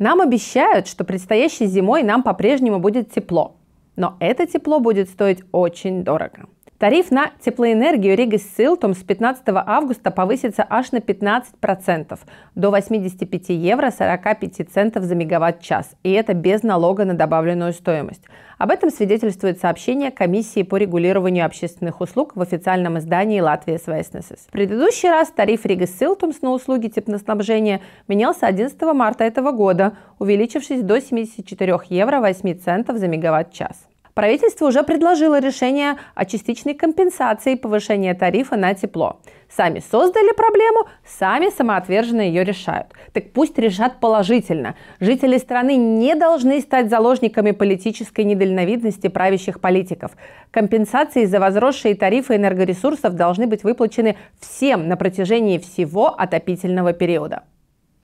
Нам обещают, что предстоящей зимой нам по-прежнему будет тепло, но это тепло будет стоить очень дорого. Тариф на теплоэнергию Рига Силтом с 15 августа повысится аж на 15%, процентов до 85 евро 45 центов за мегаватт-час, и это без налога на добавленную стоимость. Об этом свидетельствует сообщение Комиссии по регулированию общественных услуг в официальном издании Латвии СВСНСС. В предыдущий раз тариф Рига Силтумс на услуги теплоснабжения менялся 11 марта этого года, увеличившись до 74 евро 8 центов за мегаватт-час. Правительство уже предложило решение о частичной компенсации повышения тарифа на тепло. Сами создали проблему, сами самоотверженно ее решают. Так пусть решат положительно. Жители страны не должны стать заложниками политической недальновидности правящих политиков. Компенсации за возросшие тарифы энергоресурсов должны быть выплачены всем на протяжении всего отопительного периода.